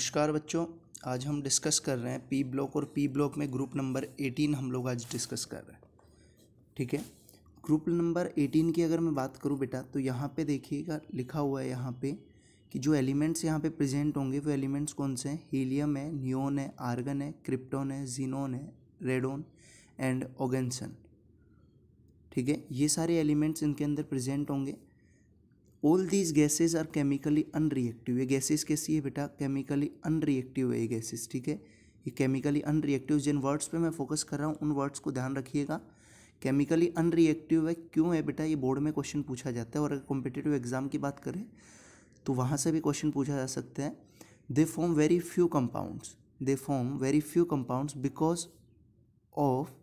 नमस्कार बच्चों आज हम डिस्कस कर रहे हैं पी ब्लॉक और पी ब्लॉक में ग्रुप नंबर एटीन हम लोग आज डिस्कस कर रहे हैं ठीक है ग्रुप नंबर एटीन की अगर मैं बात करूँ बेटा तो यहाँ पे देखिएगा लिखा हुआ है यहाँ पे कि जो एलिमेंट्स यहाँ पे प्रेजेंट होंगे वो एलिमेंट्स कौन से हैं हीलियम है नियोन है आर्गन है क्रिप्टोन है जीनोन है रेडोन एंड ओगेंसन ठीक है ये सारे एलिमेंट्स इनके अंदर प्रजेंट होंगे all these gases are chemically unreactive ये गैसेज कैसी है बेटा केमिकली अनरिएक्टिव है ये गैसेज ठीक है ये केमिकली अनरिएक्टिव जिन वर्ड्स पे मैं फोकस कर रहा हूँ उन वर्ड्स को ध्यान रखिएगा केमिकली अनरिएक्टिव है क्यों है बेटा ये बोर्ड में क्वेश्चन पूछा जाता है और अगर कॉम्पिटेटिव एग्जाम की बात करें तो वहाँ से भी क्वेश्चन पूछा जा सकता है they form very few compounds they form very few compounds because of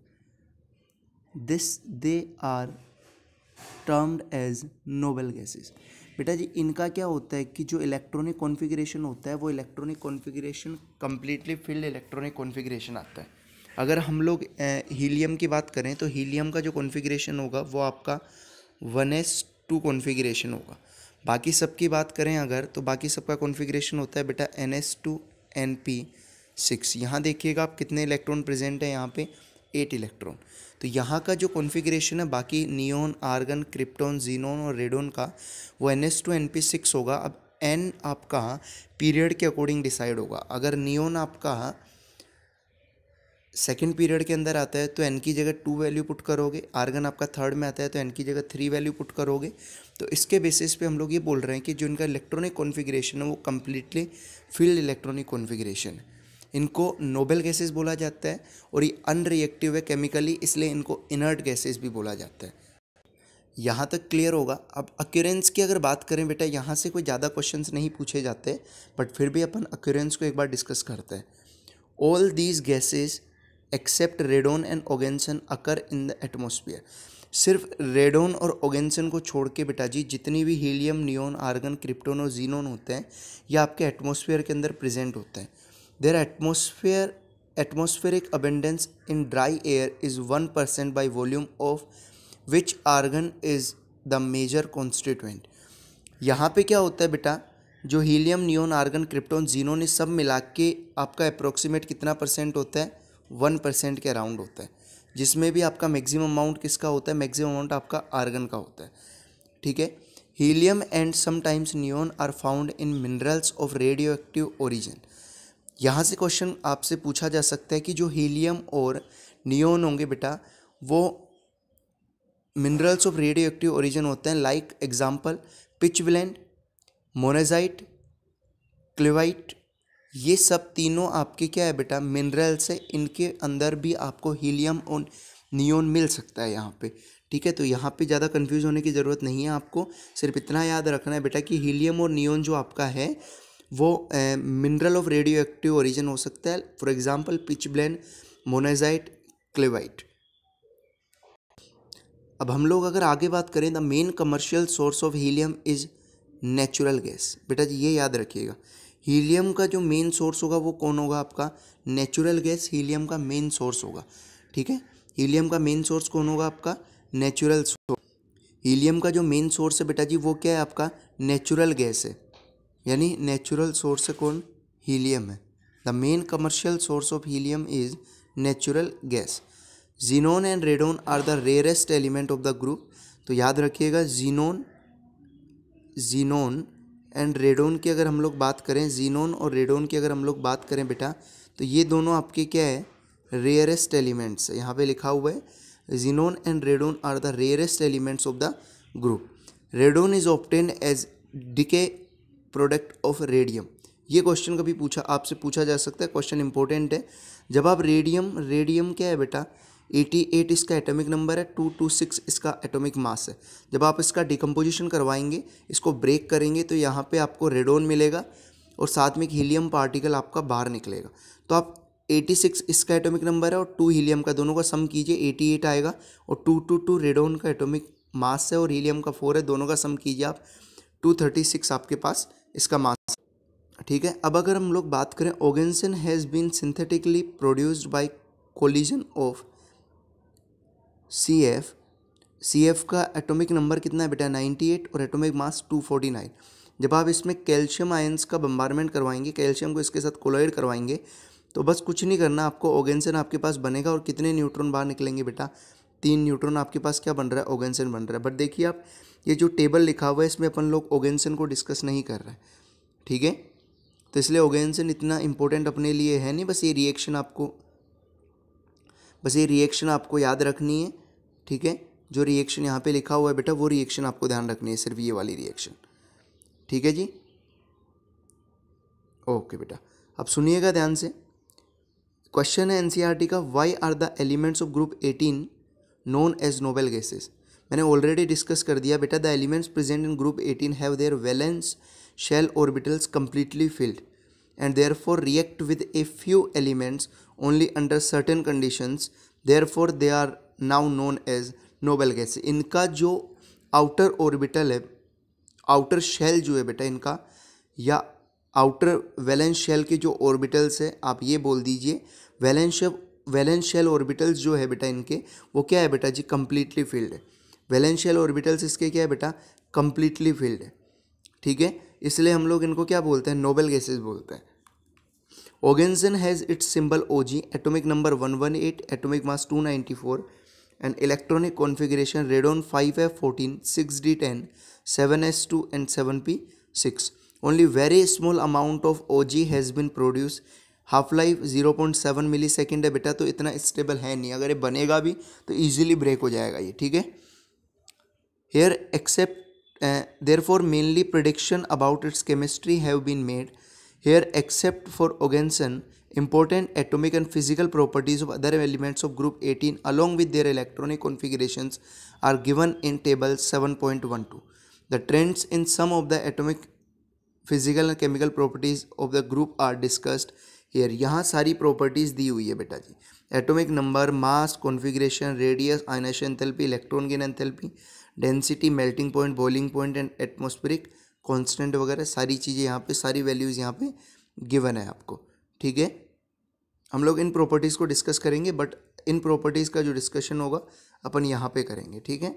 this they are termed as noble gases बेटा जी इनका क्या होता है कि जो इलेक्ट्रॉनिक कॉन्फ़िगरेशन होता है वो electronic configuration completely filled electronic configuration आता है अगर हम लोग हीलियम की बात करें तो हीलियम का जो कॉन्फ़िगरेशन होगा वो आपका वन एस टू कॉन्फ़िगरेशन होगा बाकी सब की बात करें अगर तो बाकी सब का कॉन्फ़िगरेशन होता है बेटा N S two N P six यहाँ देखिएगा आप कितने इलेक्ट्रॉन प्रेजेंट हैं यहाँ पर एट इलेक्ट्रॉन तो यहाँ का जो कॉन्फ़िगरेशन है बाकी नियोन आर्गन क्रिप्टोन जीनोन और रेडोन का वो N S two N P six होगा अब एन आपका पीरियड के अकॉर्डिंग डिसाइड होगा अगर नियोन आपका सेकेंड पीरियड के अंदर आता है तो एन की जगह टू वैल्यू पुट करोगे आर्गन आपका थर्ड में आता है तो एन की जगह थ्री वैल्यू पुट करोगे तो इसके बेसिस पे हम लोग ये बोल रहे हैं कि जो इनका इलेक्ट्रॉनिक कॉन्फ़िगरेशन है वो कम्प्लीटली फील्ड इलेक्ट्रॉनिक कॉन्फ़िगरेशन है इनको नोबल गैसेस बोला जाता है और ये अनरिएक्टिव है केमिकली इसलिए इनको इनर्ट गैसेस भी बोला जाता है यहाँ तक क्लियर होगा अब अक्यूरेंस की अगर बात करें बेटा यहाँ से कोई ज़्यादा क्वेश्चन नहीं पूछे जाते बट फिर भी अपन अक्यूरेंस को एक बार डिस्कस करते हैं all these gases except radon and oganesson occur in the atmosphere सिर्फ रेडोन और ओगेंसन को छोड़ के बेटा जी जितनी भी हीलियम नियोन आर्गन क्रिप्टोन और जीनोन होते हैं ये आपके एटमोसफियर के अंदर प्रेजेंट होते हैं atmosphere atmosphere abundance in dry air is one percent by volume of which argon is the major constituent यहाँ पे क्या होता है बेटा जो helium neon argon krypton xenon सब मिला के आपका अप्रोक्सीमेट कितना परसेंट होता है वन परसेंट के अराउंड होता है जिसमें भी आपका मैक्सिमम अमाउंट किसका होता है मैक्सिमम अमाउंट आपका आर्गन का होता है ठीक है helium and sometimes neon are found in minerals of radioactive origin यहाँ से क्वेश्चन आपसे पूछा जा सकता है कि जो हीलियम और नियोन होंगे बेटा वो minerals of radioactive origin होते हैं लाइक एग्जाम्पल पिचविलेंड मोनेजाइट क्लिवाइट ये सब तीनों आपके क्या है बेटा मिनरल्स है इनके अंदर भी आपको हीलियम और नियोन मिल सकता है यहाँ पे ठीक है तो यहाँ पे ज़्यादा कंफ्यूज होने की ज़रूरत नहीं है आपको सिर्फ इतना याद रखना है बेटा कि हीलियम और नियोन जो आपका है वो mineral of radioactive origin हो सकता है for example pitchblende monazite cleveite अब हम लोग अगर आगे बात करें the main commercial source of helium is natural gas बेटा जी ये याद रखिएगा हीलियम का जो मेन सोर्स होगा वो कौन होगा आपका नेचुरल गैस हीलियम का मेन सोर्स होगा ठीक है हीलियम का मेन सोर्स कौन होगा आपका नेचुरल सोर्स हीलियम का जो मेन सोर्स है बेटा जी वो क्या है आपका नेचुरल गैस है यानी नेचुरल सोर्स कौन हीलियम है the main commercial source of helium is natural gas xenon and radon are the rarest element of the group तो याद रखिएगा जीनोन जीनोन एंड रेडोन की अगर हम लोग बात करें जीनोन और रेडोन की अगर हम लोग बात करें बेटा तो ये दोनों आपके क्या है रेयरेस्ट एलिमेंट्स यहाँ पे लिखा हुआ है xenon and radon are the rarest elements of the group radon is obtained as decay product of radium ये क्वेश्चन कभी पूछा आपसे पूछा जा सकता है क्वेश्चन इंपॉर्टेंट है जब आप रेडियम रेडियम क्या है बेटा 88 इसका एटॉमिक नंबर है 226 इसका एटॉमिक मास है जब आप इसका डिकम्पोजिशन करवाएंगे इसको ब्रेक करेंगे तो यहाँ पे आपको रेडोन मिलेगा और साथ में एक हीलियम पार्टिकल आपका बाहर निकलेगा तो आप 86 इसका एटॉमिक नंबर है और टू हीलियम का दोनों का सम कीजिए 88 आएगा और टू टू टू रेडोन का एटॉमिक मास है और हीलियम का फोर है दोनों का सम कीजिए आप टू आपके पास इसका मास ठीक है अब अगर हम लोग बात करें oganesson has been synthetically produced by collision of C F C F का एटॉमिक नंबर कितना है बेटा 98 और एटॉमिक मास 249 जब आप इसमें कैल्शियम आयंस का बम्बारमेंट करवाएंगे कैल्शियम को इसके साथ कोलोइड करवाएंगे तो बस कुछ नहीं करना आपको ओगेंसन आपके पास बनेगा और कितने न्यूट्रॉन बाहर निकलेंगे बेटा तीन न्यूट्रॉन आपके पास क्या बन रहा है ओगेंसन बन रहा है बट देखिए आप ये जो टेबल लिखा हुआ है इसमें अपन लोग ओगेंसन को डिस्कस नहीं कर रहे ठीक है तो इसलिए ओगेंसन इतना इम्पोर्टेंट अपने लिए है नहीं बस ये रिएक्शन आपको बस ये रिएक्शन आपको याद रखनी है ठीक है जो रिएक्शन यहाँ पे लिखा हुआ है बेटा वो रिएक्शन आपको ध्यान रखनी है सिर्फ ये वाली रिएक्शन ठीक है जी ओके बेटा अब सुनिएगा ध्यान से क्वेश्चन है एनसीईआरटी e का why are the elements of group eighteen known as noble gases मैंने ऑलरेडी डिस्कस कर दिया बेटा the elements present in group eighteen have their valence shell orbitals completely filled and therefore react with a few elements only under certain condition therefore they are now known as noble gas इनका जो outer orbital है outer shell जो है बेटा इनका या outer valence shell के जो ऑर्बिटल्स है आप ये बोल दीजिए वैलेंस वैलेंस शेल ऑर्बिटल्स जो है बेटा इनके वो क्या है बेटा जी कम्प्लीटली फील्ड है वैलेंशियल ऑर्बिटल्स इसके क्या है बेटा कंप्लीटली फिल्ड है ठीक है इसलिए हम लोग इनको क्या बोलते हैं नोबल गैसेज बोलते हैं oganesson has its symbol O G atomic number one one eight atomic mass two ninety four and electronic configuration radon five F fourteen six D ten seven S two and seven P six only very small amount of O G has been produce half life zero point seven millisecond है बेटा तो इतना stable है नहीं अगर ये बनेगा भी तो ईजिली ब्रेक हो जाएगा ये ठीक है Here except uh, therefore mainly prediction about its chemistry have been made. Here except for Ogensen, important atomic and physical properties of other elements of group 18 along with their electronic configurations are given in table 7.12. The trends in some of the atomic physical and chemical properties of the group are discussed here. यहाँ सारी properties दी हुई है बेटा जी Atomic number, mass, configuration, radius, ionization enthalpy, electron gain enthalpy. Density melting point boiling point and atmospheric constant वगैरह सारी चीज़ें यहाँ पे सारी वैल्यूज़ यहाँ पे गिवन है आपको ठीक है हम लोग इन प्रॉपर्टीज़ को डिस्कस करेंगे बट इन प्रॉपर्टीज़ का जो डिस्कशन होगा अपन यहाँ पे करेंगे ठीक है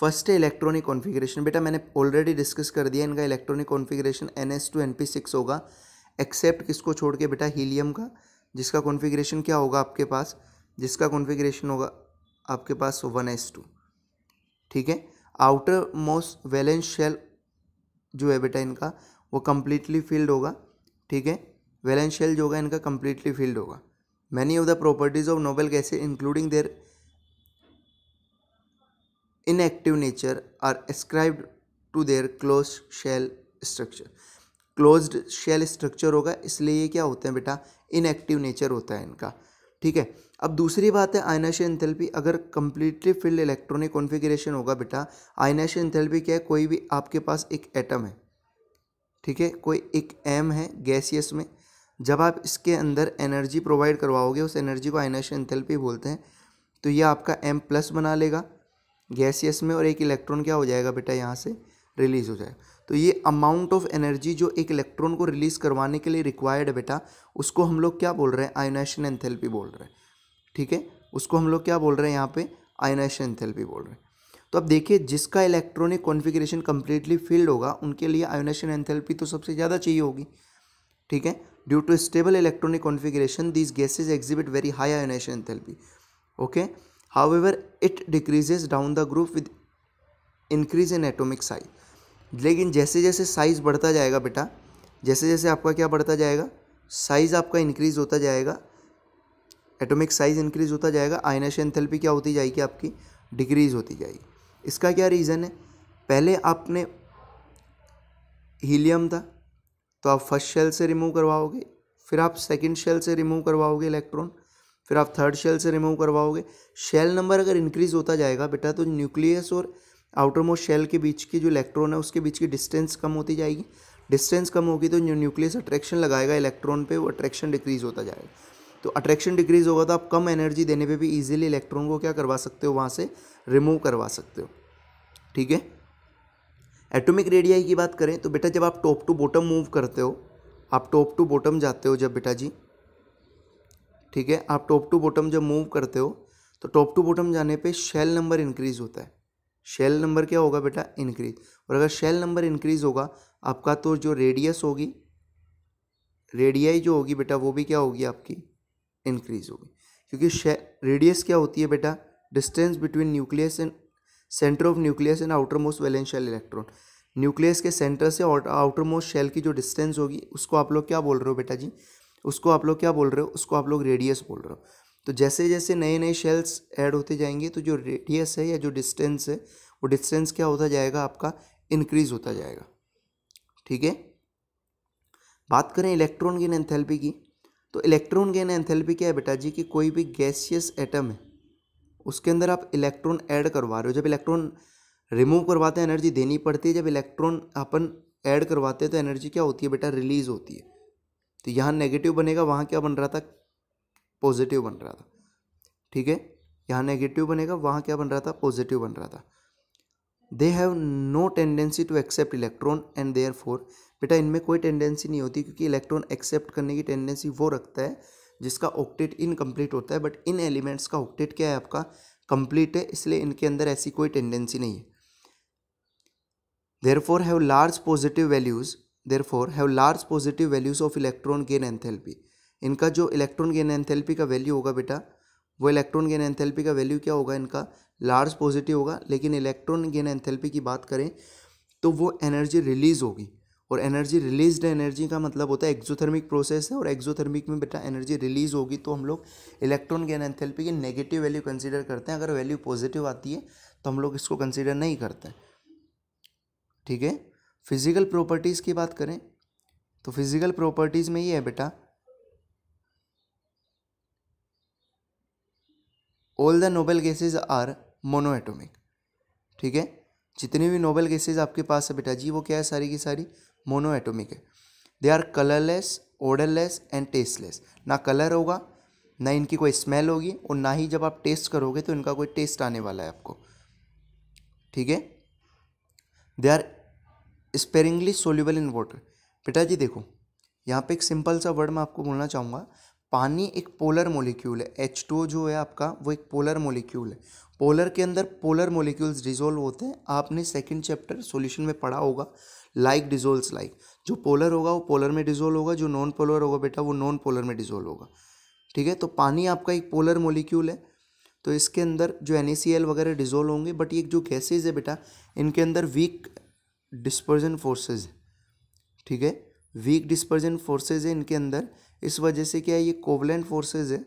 फर्स्ट है इलेक्ट्रॉनिक कॉन्फ़िगरेशन बेटा मैंने ऑलरेडी डिस्कस कर दिया इनका electronic configuration N S two N P six होगा एक्सेप्ट किसको छोड़ के बेटा हीलियम का जिसका कॉन्फ़िगरेशन क्या होगा आपके पास जिसका कॉन्फ़िगरेशन होगा आपके पास वन एस टू ठीक है आउटर मोस्ट वैलेंस शेल जो है बेटा इनका वो कम्प्लीटली फील्ड होगा ठीक है वैलेंस शेल जो होगा इनका कम्प्लीटली फील्ड होगा many of the properties of noble gases including their inactive nature are ascribed to their close shell structure closed shell structure होगा इसलिए ये क्या होते हैं बेटा इनएक्टिव नेचर होता है इनका ठीक है अब दूसरी बात है आयनाशी एंथैल्पी अगर कम्प्लीटली फिल्ड इलेक्ट्रॉनिक कॉन्फ़िगरेशन होगा बेटा आयनाशी एंथैल्पी क्या है कोई भी आपके पास एक एटम है ठीक है कोई एक एम है गैसियस में जब आप इसके अंदर एनर्जी प्रोवाइड करवाओगे उस एनर्जी को आयनाशी एंथैल्पी बोलते हैं तो ये आपका एम प्लस बना लेगा गैसियस में और एक इलेक्ट्रॉन क्या हो जाएगा बेटा यहाँ से रिलीज़ हो जाएगा तो ये अमाउंट ऑफ एनर्जी जो एक इलेक्ट्रॉन को रिलीज़ करवाने के लिए रिक्वायर्ड है बेटा उसको हम लोग क्या बोल रहे हैं आयोनाइशन एंथैल्पी बोल रहे हैं ठीक है उसको हम लोग क्या बोल रहे हैं यहाँ पे आयनाइशन एंथैल्पी बोल रहे हैं तो अब देखिए जिसका इलेक्ट्रॉनिक कॉन्फ़िगरेशन कम्प्लीटली फिल्ड होगा उनके लिए आयोनाइशन एंथैल्पी तो सबसे ज़्यादा चाहिए होगी ठीक है due to stable electronic configuration these gases exhibit very high ionisation enthalpy okay however it decreases down the group with increase in atomic size लेकिन जैसे जैसे साइज़ बढ़ता जाएगा बेटा जैसे जैसे आपका क्या बढ़ता जाएगा साइज़ आपका इंक्रीज होता जाएगा एटॉमिक साइज इंक्रीज होता जाएगा आयनाशन एंथैल्पी क्या होती जाएगी आपकी डिक्रीज होती जाएगी इसका क्या रीज़न है पहले आपने हीलियम था तो आप फर्स्ट शेल से रिमूव करवाओगे फिर आप सेकंड शेल से रिमूव करवाओगे इलेक्ट्रॉन फिर आप थर्ड शेल से रिमूव करवाओगे शेल नंबर अगर इंक्रीज होता जाएगा बेटा तो न्यूक्लियस और आउटर मोस्ट शेल के बीच की जो इलेक्ट्रॉन है उसके बीच की डिस्टेंस कम होती जाएगी डिस्टेंस कम होगी तो न्यूक्लियस अट्रैक्शन लगाएगा इलेक्ट्रॉन पे वो अट्रैक्शन डिक्रीज होता जाएगा तो अट्रैक्शन डिक्रीज़ होगा तो आप कम एनर्जी देने पे भी इजीली इलेक्ट्रॉन को क्या करवा सकते हो वहाँ से रिमूव करवा सकते हो ठीक है एटॉमिक रेडियाई की बात करें तो बेटा जब आप टॉप टू बॉटम मूव करते हो आप टॉप टू बॉटम जाते हो जब बेटा जी ठीक है आप टॉप टू बॉटम जब मूव करते हो तो टॉप टू बॉटम जाने पर शेल नंबर इंक्रीज़ होता है शेल नंबर क्या होगा बेटा इंक्रीज और अगर शेल नंबर इंक्रीज़ होगा आपका तो जो रेडियस होगी रेडियाई जो होगी बेटा वो भी क्या होगी आपकी इंक्रीज होगी क्योंकि रेडियस क्या होती है बेटा distance between nucleus and centre of nucleus and outermost valential electron nucleus के सेंटर से आउटर मोस्ट शेल की जो डिस्टेंस होगी उसको आप लोग क्या बोल रहे हो बेटा जी उसको आप लोग क्या बोल रहे हो उसको आप लोग रेडियस बोल रहे हो तो जैसे जैसे नए नए शेल्स ऐड होते जाएंगे तो जो रेडियस है या जो डिस्टेंस है वो डिस्टेंस क्या होता जाएगा आपका इंक्रीज होता जाएगा ठीक है बात करें इलेक्ट्रॉन की एंथैल्पी की तो इलेक्ट्रॉन गेन एंथैल्पी क्या है बेटा जी कि कोई भी गैसियस एटम है उसके अंदर आप इलेक्ट्रॉन ऐड करवा रहे हो जब इलेक्ट्रॉन रिमूव करवाते हैं एनर्जी देनी पड़ती है जब इलेक्ट्रॉन अपन ऐड करवाते हैं तो एनर्जी क्या होती है बेटा रिलीज़ होती है तो यहाँ नेगेटिव बनेगा वहाँ क्या बन रहा था पॉजिटिव बन रहा था ठीक है यहाँ नेगेटिव बनेगा वहाँ क्या बन रहा था पॉजिटिव बन रहा था they have no tendency to accept electron and therefore बेटा इनमें कोई टेंडेंसी नहीं होती क्योंकि इलेक्ट्रॉन एक्सेप्ट करने की टेंडेंसी वो रखता है जिसका ऑक्टेट इनकम्प्लीट होता है बट इन एलिमेंट्स का ऑक्टेट क्या है आपका कंप्लीट है इसलिए इनके अंदर ऐसी कोई टेंडेंसी नहीं है therefore have large positive values therefore have large positive values of electron gain enthalpy इनका जो इलेक्ट्रॉन गेन एनथेलपी का वैल्यू होगा बेटा वो इलेक्ट्रॉन गेन एंथेल्पी का वैल्यू क्या होगा इनका लार्ज पॉजिटिव होगा लेकिन इलेक्ट्रॉन गेन एनथेलपी की बात करें तो वो एनर्जी रिलीज़ होगी और एनर्जी रिलीज्ड एनर्जी का मतलब होता है एक्जोथर्मिक प्रोसेस है और एक्जोथर्मिक में बेटा एनर्जी रिलीज होगी तो हम लोग इलेक्ट्रॉन गेन एंथेल्पी की नेगेटिव वैल्यू कंसिडर करते हैं अगर वैल्यू पॉजिटिव आती है तो हम लोग इसको कंसिडर नहीं करते ठीक है फिजिकल प्रॉपर्टीज़ की बात करें तो फिजिकल प्रॉपर्टीज़ में ये है बेटा all the noble gases are monoatomic ठीक है जितने भी नोबल गैसेज आपके पास है बेटा जी वो क्या है सारी की सारी मोनोएटोमिक है they are colourless odourless and tasteless ना कलर होगा ना इनकी कोई स्मेल होगी और ना ही जब आप टेस्ट करोगे तो इनका कोई टेस्ट आने वाला है आपको ठीक है they are sparingly soluble in water जी देखो यहाँ पे एक सिंपल सा वर्ड मैं आपको बोलना चाहूँगा पानी एक पोलर मोलिक्यूल है एच टू जो है आपका वो एक पोलर मोलिक्यूल है पोलर के अंदर पोलर मोलिक्यूल्स डिजोल्व होते हैं आपने सेकंड चैप्टर सॉल्यूशन में पढ़ा होगा लाइक डिजोल्स लाइक जो पोलर होगा वो पोलर में डिजोल्व होगा जो नॉन पोलर होगा बेटा वो नॉन पोलर में डिजोल्व होगा ठीक है तो पानी आपका एक पोलर मोलिक्यूल है तो इसके अंदर जो एन वगैरह डिजोल्व होंगे बट ये जो गैसेज है बेटा इनके अंदर वीक डिस्पर्जन फोर्सेज ठीक है वीक डिस्पर्जन फोर्सेज है इनके अंदर इस वजह से क्या है ये कोवलैंड फोर्सेज है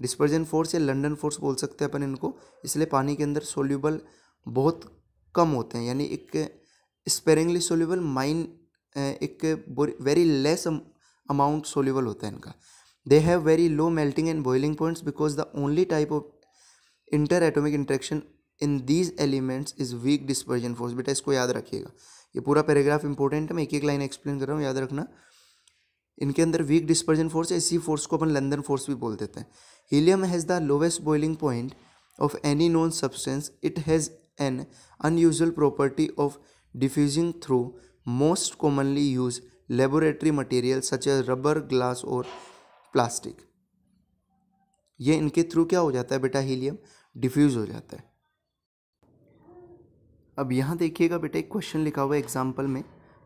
डिस्पर्जन फोर्स या लंडन फोर्स बोल सकते हैं अपन इनको इसलिए पानी के अंदर सोल्यूबल बहुत कम होते हैं यानी एक स्पेरिंगली सोल्यूबल माइन एक वेरी लेस अमाउंट सोल्यूबल होता है इनका they have very low melting and boiling points because the only type of interatomic interaction in these elements is weak dispersion force बेटा इसको याद रखिएगा ये पूरा पैराग्राफ इंपॉर्टेंट है मैं एक एक लाइन एक्सप्लेन कर रहा हूँ याद रखना इनके अंदर वीक डिस्पर्जन फोर्स है इसी फोर्स को अपन लंदन फोर्स भी बोल देते हैं helium has the lowest boiling point of any known substance it has an unusual property of diffusing through most commonly used laboratory material such as rubber glass और plastic ये इनके through क्या हो जाता है बेटा हीलियम डिफ्यूज़ हो जाता है अब यहाँ देखिएगा बेटा एक क्वेश्चन लिखा हुआ है एग्जाम्पल में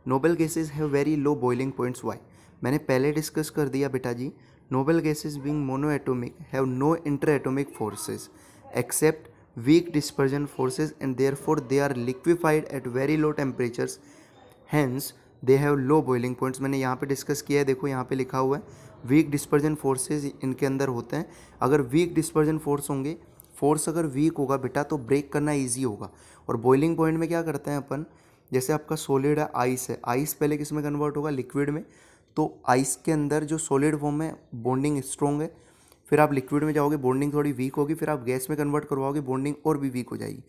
noble gases have very low boiling points why मैंने पहले डिस्कस कर दिया बेटा जी noble gases being monoatomic have no interatomic forces except weak dispersion forces and therefore they are liquefied at very low temperatures hence they have low boiling points मैंने यहाँ पे discuss किया है देखो यहाँ पे लिखा हुआ है वीक dispersion फोर्सेज इनके अंदर होते हैं अगर वीक डिस्पर्जन फोर्स होंगे फोर्स अगर वीक होगा बेटा तो ब्रेक करना ईजी होगा और बॉइलिंग पॉइंट में क्या करते हैं अपन जैसे आपका सोलिड है आइस है आइस पहले किस में कन्वर्ट होगा लिक्विड में तो आइस के अंदर जो सॉलिड फॉर्म है बॉन्डिंग स्ट्रॉन्ग है फिर आप लिक्विड में जाओगे बॉन्डिंग थोड़ी वीक होगी फिर आप गैस में कन्वर्ट करवाओगे बॉन्डिंग और भी वीक हो जाएगी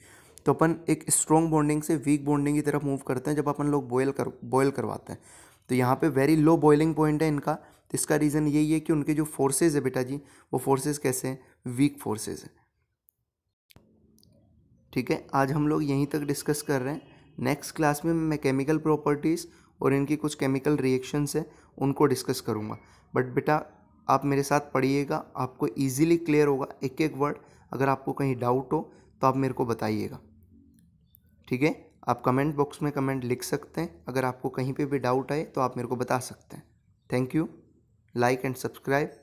तो अपन एक स्ट्रॉन्ग बॉन्डिंग से वीक बॉन्डिंग की तरफ मूव करते हैं जब अपन लोग बॉयल कर बॉयल करवाते हैं तो यहाँ पे वेरी लो बॉइलिंग पॉइंट है इनका तो इसका रीज़न यही है कि उनके जो फोर्सेज है बेटा जी वो फोर्सेज कैसे हैं वीक फोर्सेज हैं ठीक है आज हम लोग यहीं तक डिस्कस कर रहे हैं नेक्स्ट क्लास में मैं केमिकल प्रॉपर्टीज़ और इनकी कुछ केमिकल रिएक्शंस हैं उनको डिस्कस करूँगा बट बेटा आप मेरे साथ पढ़िएगा आपको ईज़िली क्लियर होगा एक एक वर्ड अगर आपको कहीं डाउट हो तो आप मेरे को बताइएगा ठीक है आप कमेंट बॉक्स में कमेंट लिख सकते हैं अगर आपको कहीं पे भी डाउट आए तो आप मेरे को बता सकते हैं thank you like and subscribe